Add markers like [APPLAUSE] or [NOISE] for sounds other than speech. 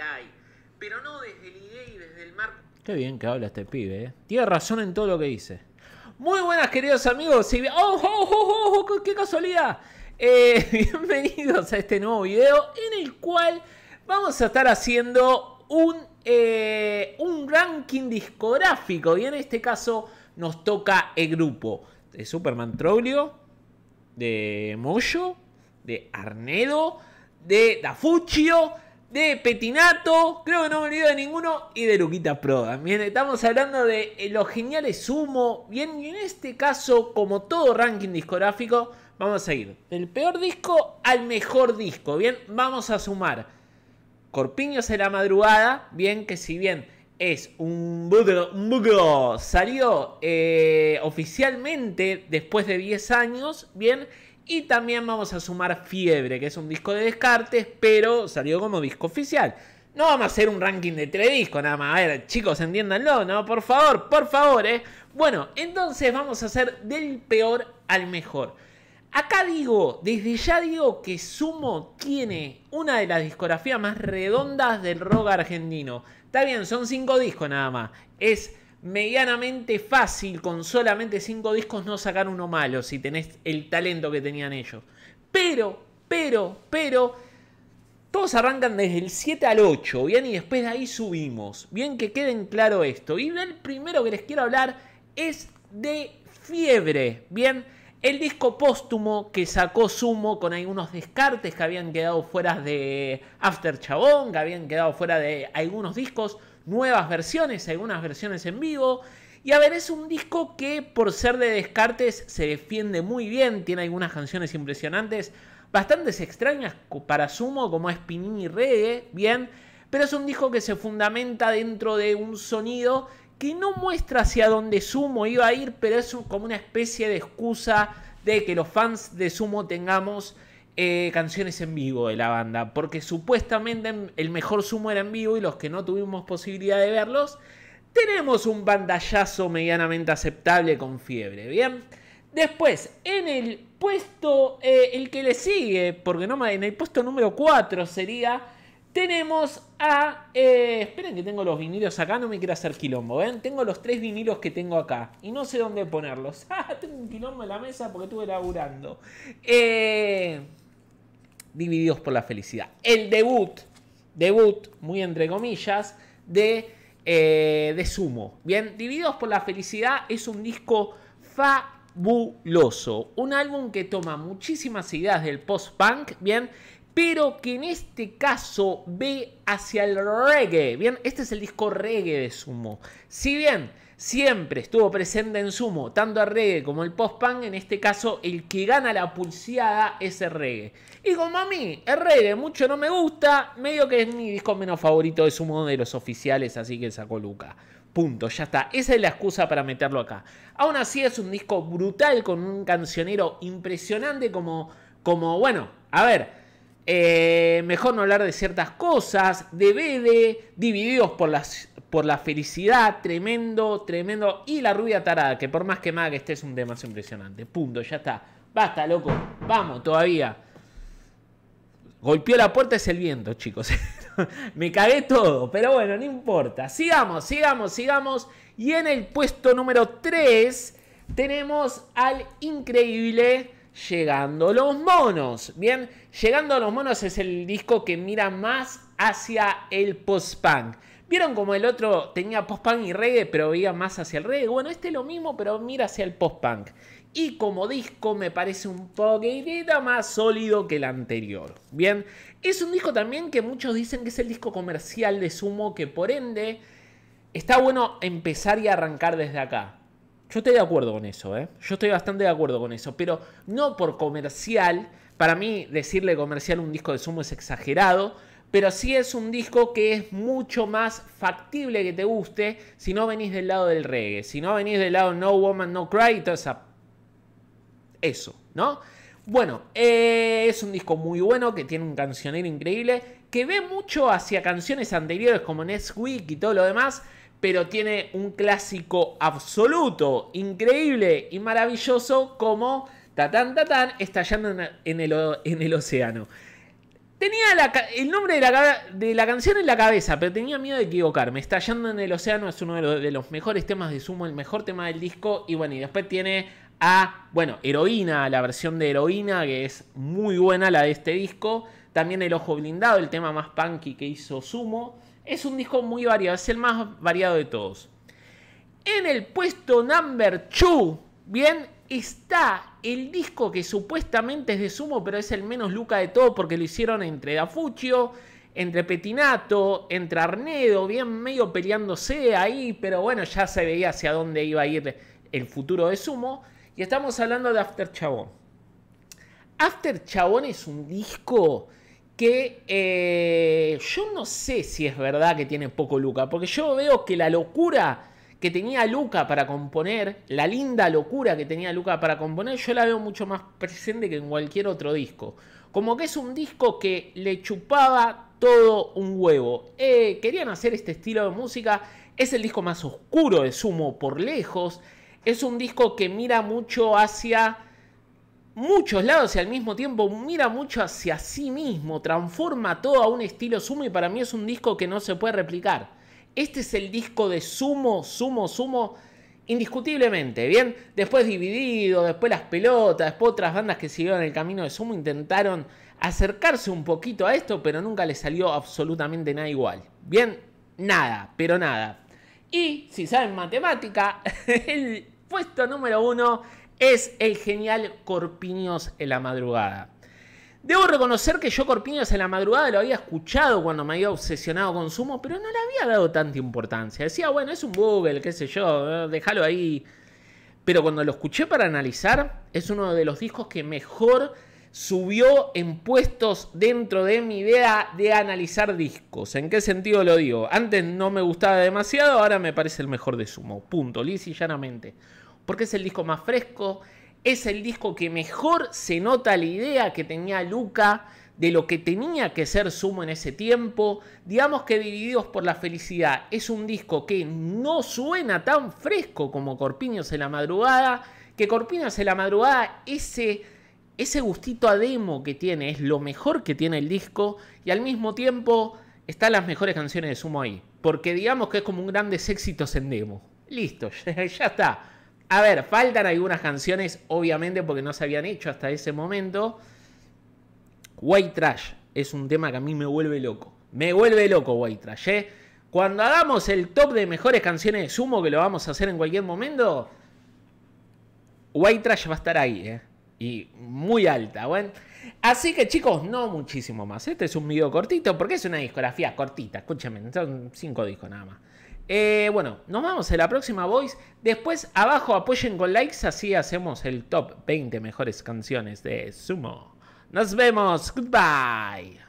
hay, pero no desde el ID y desde el marco. Qué bien que habla este pibe, eh. Tiene razón en todo lo que dice. Muy buenas, queridos amigos. Y... ¡Oh, ¡Oh, oh, oh, oh! ¡Qué casualidad! Eh, [LAUGHS] bienvenidos a este nuevo video en el cual vamos a estar haciendo un, eh, un ranking discográfico. Y en este caso nos toca el grupo de Superman Troglio, de Moyo, de Arnedo, de Dafuccio de Petinato, creo que no me olvido de ninguno, y de Luquita Pro. Bien, estamos hablando de eh, los geniales Sumo. Bien, y en este caso, como todo ranking discográfico, vamos a ir del peor disco al mejor disco. Bien, vamos a sumar Corpiños en la madrugada. Bien, que si bien es un bugo, un salió eh, oficialmente después de 10 años. Bien y también vamos a sumar Fiebre, que es un disco de Descartes, pero salió como disco oficial. No vamos a hacer un ranking de tres discos nada más. A ver, chicos, entiéndanlo, ¿no? Por favor, por favor, ¿eh? Bueno, entonces vamos a hacer del peor al mejor. Acá digo, desde ya digo que Sumo tiene una de las discografías más redondas del rock argentino. Está bien, son cinco discos nada más. Es medianamente fácil con solamente 5 discos no sacar uno malo si tenés el talento que tenían ellos. Pero, pero, pero, todos arrancan desde el 7 al 8, bien, y después de ahí subimos. Bien que queden claro esto. Y el primero que les quiero hablar es de Fiebre, bien. El disco póstumo que sacó Sumo con algunos descartes que habían quedado fuera de After Chabón, que habían quedado fuera de algunos discos nuevas versiones, algunas versiones en vivo. Y a ver, es un disco que por ser de Descartes se defiende muy bien, tiene algunas canciones impresionantes, bastantes extrañas para Sumo, como es y Reggae, bien, pero es un disco que se fundamenta dentro de un sonido que no muestra hacia dónde Sumo iba a ir, pero es como una especie de excusa de que los fans de Sumo tengamos eh, canciones en vivo de la banda, porque supuestamente el mejor sumo era en vivo y los que no tuvimos posibilidad de verlos, tenemos un pantallazo medianamente aceptable con fiebre, ¿bien? Después, en el puesto, eh, el que le sigue, porque no me en el puesto número 4 sería, tenemos a... Eh, esperen que tengo los vinilos acá, no me quiero hacer quilombo, ¿ven? Tengo los tres vinilos que tengo acá y no sé dónde ponerlos. [LAUGHS] Ah, tengo un quilombo en la mesa porque estuve laburando. Eh... Divididos por la Felicidad. El debut, debut, muy entre comillas, de, eh, de Sumo. Bien, Divididos por la Felicidad es un disco fabuloso. Un álbum que toma muchísimas ideas del post-punk, bien, pero que en este caso ve hacia el reggae. Bien, este es el disco reggae de Sumo. Si bien siempre estuvo presente en sumo, tanto el reggae como el post-punk, en este caso el que gana la pulseada es el reggae. Y como a mí el reggae mucho no me gusta, medio que es mi disco menos favorito de sumo de los oficiales, así que sacó Luca. Punto, ya está. Esa es la excusa para meterlo acá. Aún así es un disco brutal con un cancionero impresionante como, como bueno, a ver, eh, mejor no hablar de ciertas cosas, de BD, divididos por las por la felicidad, tremendo, tremendo. Y la rubia tarada, que por más que que esté, es un tema impresionante. Punto, ya está. Basta, loco. Vamos, todavía. Golpeó la puerta, es el viento, chicos. [LAUGHS] Me cagué todo, pero bueno, no importa. Sigamos, sigamos, sigamos. Y en el puesto número 3 tenemos al increíble Llegando los Monos. Bien, Llegando a los Monos es el disco que mira más hacia el post-punk. Vieron como el otro tenía post-punk y reggae, pero veía más hacia el reggae. Bueno, este es lo mismo, pero mira hacia el post-punk. Y como disco me parece un poquito más sólido que el anterior. Bien, es un disco también que muchos dicen que es el disco comercial de Sumo, que por ende está bueno empezar y arrancar desde acá. Yo estoy de acuerdo con eso, ¿eh? Yo estoy bastante de acuerdo con eso, pero no por comercial. Para mí decirle comercial un disco de Sumo es exagerado, pero sí es un disco que es mucho más factible que te guste si no venís del lado del reggae, si no venís del lado No Woman, No Cry y toda esa... Eso, ¿no? Bueno, eh, es un disco muy bueno que tiene un cancionero increíble, que ve mucho hacia canciones anteriores como Next Week y todo lo demás, pero tiene un clásico absoluto, increíble y maravilloso como Tatán Tatán estallando en el océano. Tenía el nombre de la, de la, canción en la cabeza, pero tenía miedo de equivocarme. Estallando en el océano es uno de los, mejores temas de Sumo, el mejor tema del disco. Y bueno, y después tiene a, bueno, Heroína, la versión de Heroína, que es muy buena la de este disco. También El Ojo Blindado, el tema más punky que hizo Sumo. Es un disco muy variado, es el más variado de todos. En el puesto number 2, bien, está el disco que supuestamente es de Sumo, pero es el menos Luca de todo porque lo hicieron entre Dafuccio, entre Petinato, entre Arnedo, bien medio peleándose ahí, pero bueno, ya se veía hacia dónde iba a ir el futuro de Sumo. Y estamos hablando de After Chabón. After Chabón es un disco que eh, yo no sé si es verdad que tiene poco Luca, porque yo veo que la locura que tenía Luca para componer, la linda locura que tenía Luca para componer, yo la veo mucho más presente que en cualquier otro disco. Como que es un disco que le chupaba todo un huevo. Eh, querían hacer este estilo de música. Es el disco más oscuro de Sumo por lejos. Es un disco que mira mucho hacia muchos lados y al mismo tiempo mira mucho hacia sí mismo, transforma todo a un estilo sumo y para mí es un disco que no se puede replicar. Este es el disco de sumo, sumo, sumo, indiscutiblemente, ¿bien? Después Dividido, después Las Pelotas, después otras bandas que siguieron el camino de sumo intentaron acercarse un poquito a esto, pero nunca les salió absolutamente nada igual. Bien, nada, pero nada. Y si saben matemática, [LAUGHS] el puesto número uno es el genial Corpiños en la madrugada. Debo reconocer que yo Corpiños en la madrugada lo había escuchado cuando me había obsesionado con Sumo, pero no le había dado tanta importancia. Decía, bueno, es un Google, qué sé yo, eh, déjalo ahí. Pero cuando lo escuché para analizar, es uno de los discos que mejor subió en puestos dentro de mi idea de analizar discos. ¿En qué sentido lo digo? Antes no me gustaba demasiado, ahora me parece el mejor de Sumo. Punto, lisa y llanamente. Porque es el disco más fresco, es el disco que mejor se nota la idea que tenía Luca de lo que tenía que ser Sumo en ese tiempo. Digamos que Divididos por la Felicidad es un disco que no suena tan fresco como Corpiños en la Madrugada, que Corpiños en la Madrugada ese, ese gustito a demo que tiene es lo mejor que tiene el disco y al mismo tiempo están las mejores canciones de Sumo ahí, porque digamos que es como un grandes éxitos en demo. Listo, [LAUGHS] ya está. A ver, faltan algunas canciones, obviamente, porque no se habían hecho hasta ese momento. White Trash es un tema que a mí me vuelve loco. Me vuelve loco White Trash, ¿eh? Cuando hagamos el top de mejores canciones de Sumo, que lo vamos a hacer en cualquier momento, White Trash va a estar ahí, ¿eh? Y muy alta, bueno. Así que chicos, no muchísimo más. Este es un video cortito, porque es una discografía cortita, escúchame, son cinco discos nada más. Eh, bueno, nos vamos en la próxima voice. Después abajo apoyen con likes, así hacemos el top 20 mejores canciones de Sumo. Nos vemos, goodbye.